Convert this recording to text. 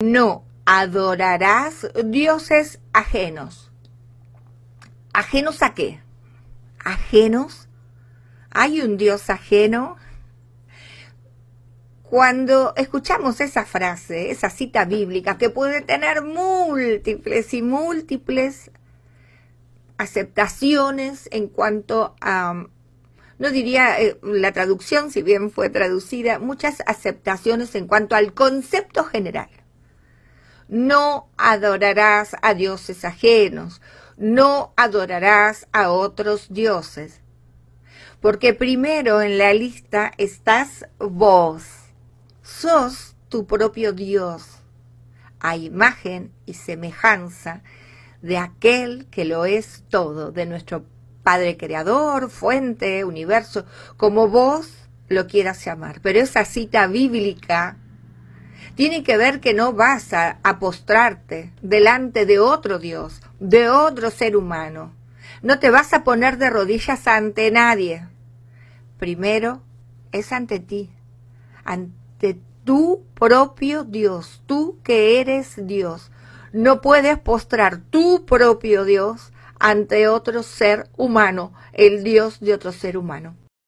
No adorarás dioses ajenos. ¿Ajenos a qué? ¿Ajenos? ¿Hay un dios ajeno? Cuando escuchamos esa frase, esa cita bíblica, que puede tener múltiples y múltiples aceptaciones en cuanto a, no diría eh, la traducción, si bien fue traducida, muchas aceptaciones en cuanto al concepto general. No adorarás a dioses ajenos, no adorarás a otros dioses. Porque primero en la lista estás vos. Sos tu propio Dios, a imagen y semejanza de aquel que lo es todo, de nuestro Padre Creador, Fuente, Universo, como vos lo quieras llamar. Pero esa cita bíblica tiene que ver que no vas a, postrarte delante de otro Dios, de otro ser humano. No te vas a poner de rodillas ante nadie. Primero es ante ti, ante tu propio Dios, tú que eres Dios. No puedes postrar tu propio Dios ante otro ser humano, el Dios de otro ser humano.